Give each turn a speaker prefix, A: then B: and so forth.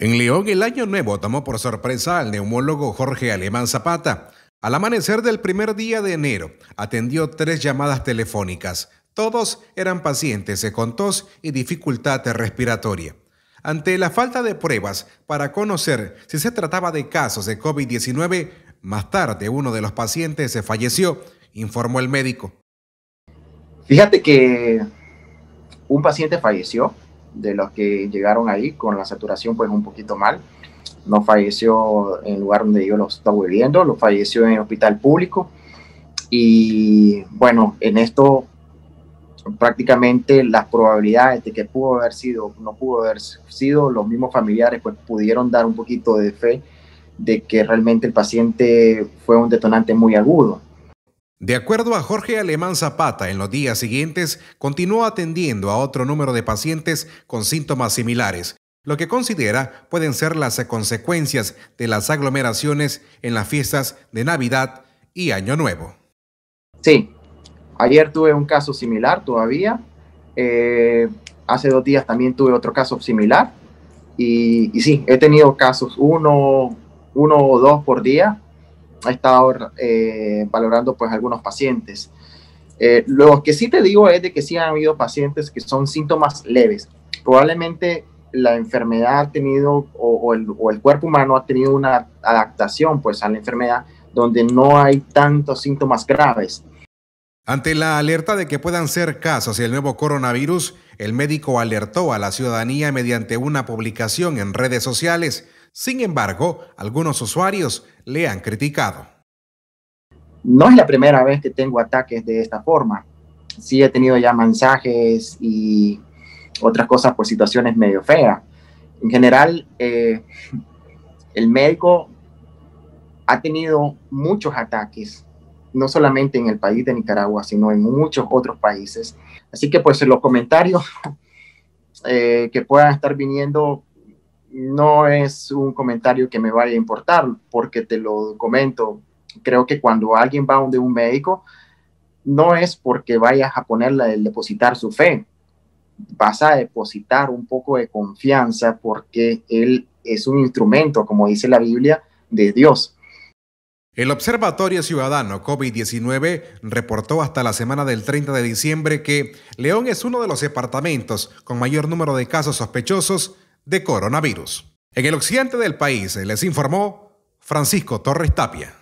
A: En León el año nuevo tomó por sorpresa al neumólogo Jorge Alemán Zapata. Al amanecer del primer día de enero, atendió tres llamadas telefónicas. Todos eran pacientes con tos y dificultad respiratoria. Ante la falta de pruebas para conocer si se trataba de casos de COVID-19, más tarde uno de los pacientes se falleció, informó el médico.
B: Fíjate que un paciente falleció de los que llegaron ahí con la saturación pues un poquito mal. No falleció en el lugar donde yo lo estaba viviendo, lo falleció en el hospital público. Y bueno, en esto prácticamente las probabilidades de que pudo haber sido, no pudo haber sido, los mismos familiares pues pudieron dar un poquito de fe de que realmente el paciente fue un detonante muy agudo.
A: De acuerdo a Jorge Alemán Zapata, en los días siguientes continuó atendiendo a otro número de pacientes con síntomas similares, lo que considera pueden ser las consecuencias de las aglomeraciones en las fiestas de Navidad y Año Nuevo. Sí, ayer tuve un caso
B: similar todavía, eh, hace dos días también tuve otro caso similar y, y sí, he tenido casos uno, uno o dos por día ha estado eh, valorando pues algunos pacientes. Eh, lo que sí te digo es de que sí han habido pacientes que son síntomas leves. Probablemente la enfermedad ha tenido o, el, cuerpo humano ha tenido una adaptación pues a la enfermedad donde no hay tantos
A: síntomas graves. Ante la alerta de que puedan ser casos el nuevo coronavirus, el médico alertó a la ciudadanía mediante una publicación en redes sociales sin embargo, algunos usuarios le han criticado. No es la primera vez que tengo ataques de esta forma.
B: Sí he tenido ya mensajes y otras cosas por situaciones medio feas. En general, eh, el médico ha tenido muchos ataques, no solamente en el país de Nicaragua, sino en muchos otros países. Así que pues los comentarios eh, que puedan estar viniendo no es un comentario que me vaya a importar, porque te lo comento, creo que cuando alguien va a un médico, no es porque vayas a ponerle el depositar su fe, vas a depositar un poco de confianza porque él es un instrumento, como dice la Biblia, de Dios.
A: El Observatorio Ciudadano COVID-19 reportó hasta la semana del 30 de diciembre que León es uno de los departamentos con mayor número de casos sospechosos de coronavirus. En el occidente del país les informó Francisco Torres Tapia.